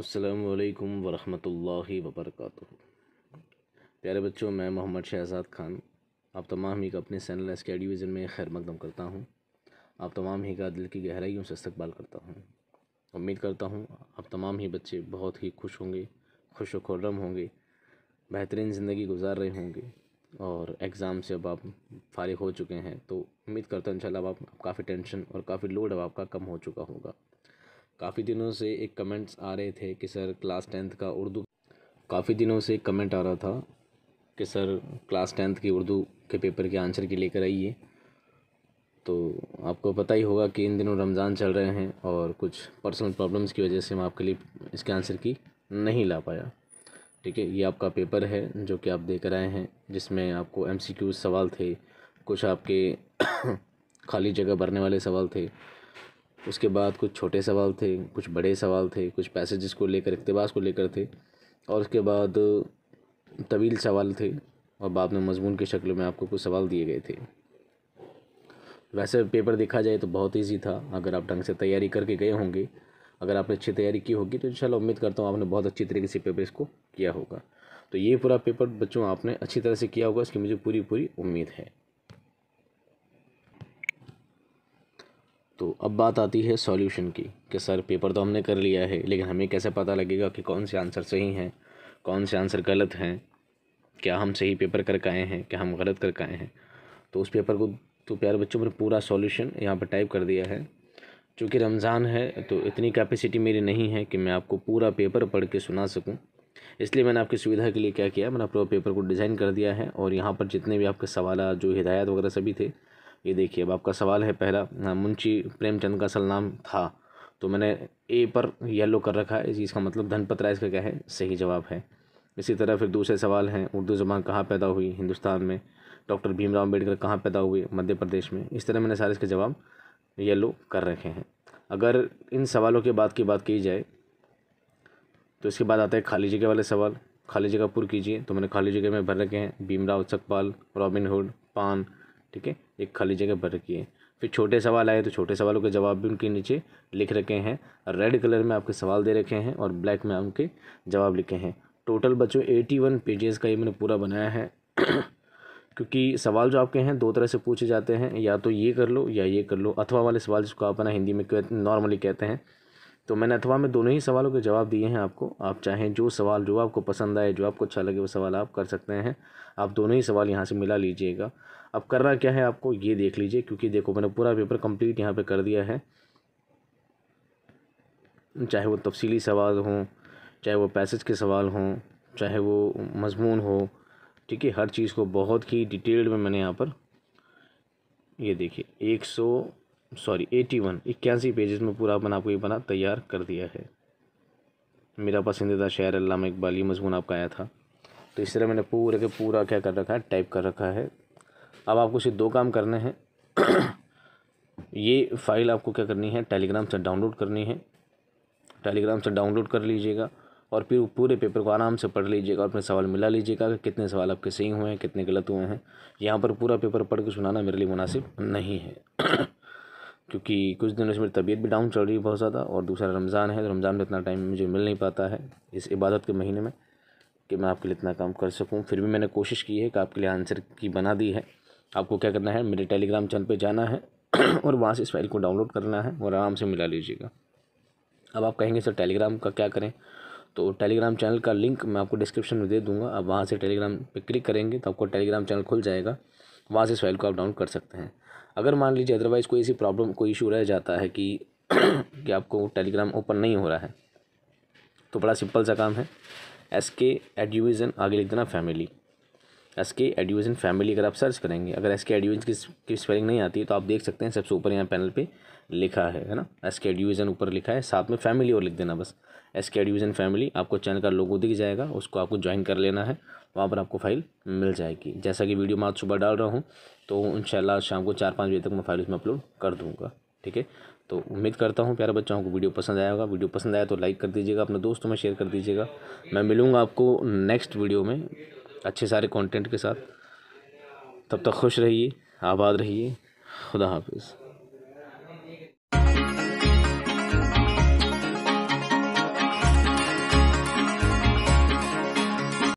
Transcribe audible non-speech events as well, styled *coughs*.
असलकम वरहमतुल्लि वबरक प्यारे बच्चों मैं मोहम्मद शहजाद खान आप तमाम ही का अपने सैनल एस के डिवीज़न में खैर मकदम करता हूँ आप तमाम ही का दिल की गहराइयों से इस्तबाल करता हूँ उम्मीद करता हूँ आप तमाम ही बच्चे बहुत ही खुश होंगे खुश खुर्रम होंगे बेहतरीन ज़िंदगी गुजार रहे होंगे और एग्ज़ाम से अब आप फारिग हो चुके हैं तो उम्मीद करता हूँ इन शब आप काफ़ी टेंशन और काफ़ी लोड अब आपका कम हो चुका होगा काफ़ी दिनों से एक कमेंट्स आ रहे थे कि सर क्लास टेंथ का उर्दू काफ़ी दिनों से एक कमेंट आ रहा था कि सर क्लास टेंथ की उर्दू के पेपर के आंसर की लेकर आइए तो आपको पता ही होगा कि इन दिनों रमज़ान चल रहे हैं और कुछ पर्सनल प्रॉब्लम्स की वजह से मैं आपके लिए इसके आंसर की नहीं ला पाया ठीक है ये आपका पेपर है जो कि आप देकर आए हैं जिसमें आपको एम सवाल थे कुछ आपके *coughs* खाली जगह भरने वाले सवाल थे उसके बाद कुछ छोटे सवाल थे कुछ बड़े सवाल थे कुछ पैसेजेस को लेकर इकतबास को लेकर थे और उसके बाद तवील सवाल थे और बाद में मजमून की शक्ल में आपको कुछ सवाल दिए गए थे वैसे पेपर देखा जाए तो बहुत ईजी था अगर आप ढंग से तैयारी करके गए होंगे अगर आपने अच्छी तैयारी की होगी तो इन उम्मीद करता हूँ आपने बहुत अच्छी तरीके से पेपर इसको किया होगा तो ये पूरा पेपर बच्चों आपने अच्छी तरह से किया होगा इसकी मुझे पूरी पूरी उम्मीद है तो अब बात आती है सॉल्यूशन की कि सर पेपर तो हमने कर लिया है लेकिन हमें कैसे पता लगेगा कि कौन से आंसर सही हैं कौन से आंसर गलत हैं क्या हम सही पेपर करके आए हैं क्या हम गलत करके आए हैं तो उस पेपर को तो प्यारे बच्चों पर पूरा सॉल्यूशन यहाँ पर टाइप कर दिया है चूँकि रमज़ान है तो इतनी कैपेसिटी मेरी नहीं है कि मैं आपको पूरा पेपर पढ़ के सुना सकूँ इसलिए मैंने आपकी सुविधा के लिए क्या किया मैंने पूरा पेपर को डिज़ाइन कर दिया है और यहाँ पर जितने भी आपके सवाल जो हिदायत वगैरह सभी थे ये देखिए अब आपका सवाल है पहला हाँ, मुंशी प्रेमचंद का असल नाम था तो मैंने ए पर येलो कर रखा है इसका मतलब धनपत राय इसका क्या है सही जवाब है इसी तरह फिर दूसरे सवाल हैं उर्दू ज़बान कहाँ पैदा हुई हिंदुस्तान में डॉक्टर भीमराव अम्बेडकर कहाँ पैदा हुए मध्य प्रदेश में इस तरह मैंने सारे इसके जवाब येलो कर रखे हैं अगर इन सवालों के बाद की बात की जाए तो इसके बाद आता है खाली जगह वाले सवाल खाली जगह पुर कीजिए तो मैंने खाली जगह में भर रखे हैं भीमराव चकपाल रॉबिन हुड पान ठीक है एक खाली जगह भर रखी है फिर छोटे सवाल आए तो छोटे सवालों के जवाब भी उनके नीचे लिख रखे हैं रेड कलर में आपके सवाल दे रखे हैं और ब्लैक में उनके जवाब लिखे हैं टोटल बच्चों एटी वन पेजेस का ये मैंने पूरा बनाया है *clears throat* क्योंकि सवाल जो आपके हैं दो तरह से पूछे जाते हैं या तो ये कर लो या ये कर लो अथवा वाले सवाल जिसको आप ना हिंदी में नॉर्मली कहते हैं तो मैंने अथवा में दोनों ही सवालों के जवाब दिए हैं आपको आप चाहें जो सवाल जो आपको पसंद आए जो आपको अच्छा लगे वो सवाल आप कर सकते हैं आप दोनों ही सवाल यहाँ से मिला लीजिएगा अब करना क्या है आपको ये देख लीजिए क्योंकि देखो मैंने पूरा पेपर कम्प्लीट यहाँ पर कर दिया है चाहे वो तफसीली सवाल हों चाहे वो पैसेज के सवाल हों चाहे वो मजमून हो ठीक है हर चीज़ को बहुत ही डिटेल्ड में मैंने यहाँ पर ये देखिए एक सौ सॉरी एटी वन इक्यासी पेजेस में पूरा अपन आपको ये बना तैयार कर दिया है मेरा पसंदीदा शायर अल्लाह इकबाल ये मजमून आपका आया था तो इस तरह मैंने पूरे के पूरा क्या कर रखा है टाइप कर रखा है अब आपको सिर्फ दो काम करने हैं *clears throat* ये फ़ाइल आपको क्या करनी है टेलीग्राम से डाउनलोड करनी है टेलीग्राम से डाउनलोड कर लीजिएगा और फिर पूरे पेपर को आराम से पढ़ लीजिएगा और अपने सवाल मिला लीजिएगा कि कितने सवाल आपके सही हुए हैं कितने गलत हुए हैं यहाँ पर पूरा पेपर पढ़ के सुनाना मेरे लिए मुनासिब नहीं है *clears throat* क्योंकि कुछ दिनों से मेरी तबीयत भी डाउन चल रही है बहुत ज़्यादा और दूसरा रमज़ान है तो रमज़ान में इतना टाइम मुझे मिल नहीं पाता है इस इबादत के महीने में कि मैं आपके लिए इतना काम कर सकूँ फिर भी मैंने कोशिश की है कि आपके लिए आंसर की बना दी है आपको क्या करना है मेरे टेलीग्राम चैनल पर जाना है *clears throat* और वहाँ से इस फाइल को डाउनलोड करना है और आराम से मिला लीजिएगा अब आप कहेंगे सर टेलीग्राम का क्या करें तो टेलीग्राम चैनल का लिंक मैं आपको डिस्क्रिप्शन में दे दूँगा आप वहाँ से टेलीग्राम पर क्लिक करेंगे तो आपको टेलीग्राम चैनल खुल जाएगा वहाँ से इस फाइल को आप डाउनलोड कर सकते हैं अगर मान लीजिए अदरवाइज़ कोई ऐसी प्रॉब्लम कोई इशू रह जाता है कि *clears throat* कि आपको टेलीग्राम ओपन नहीं हो रहा है तो बड़ा सिंपल सा काम है एस के एडिविज़न आगे लिख देना फैमिली एस के एडिविजन फैमिली अगर आप सर्च करेंगे अगर एस के एडिविज़न की, की स्पेलिंग नहीं आती तो आप देख सकते हैं सबसे ऊपर यहाँ पैनल पे लिखा है है ना एस के एडिविजन ऊपर लिखा है साथ में फैमिली और लिख देना बस एस के एडिविज़न फैमिली आपको चैनल का लोगो दिख जाएगा उसको आपको ज्वाइन कर लेना है वहाँ पर आपको फाइल मिल जाएगी जैसा कि वीडियो मैं आज सुबह डाल रहा हूँ तो इन शाम को चार पाँच बजे तक मैं फाइल उसमें अपलोड कर दूँगा ठीक है तो उम्मीद करता हूँ प्यारे बच्चों को वीडियो पसंद आया होगा वीडियो पसंद आया तो लाइक कर दीजिएगा अपने दोस्तों में शेयर कर दीजिएगा मैं मिलूँगा आपको नेक्स्ट वीडियो में अच्छे सारे कॉन्टेंट के साथ तब तक खुश रहिए आबाद रहिए खुदा हाफिज़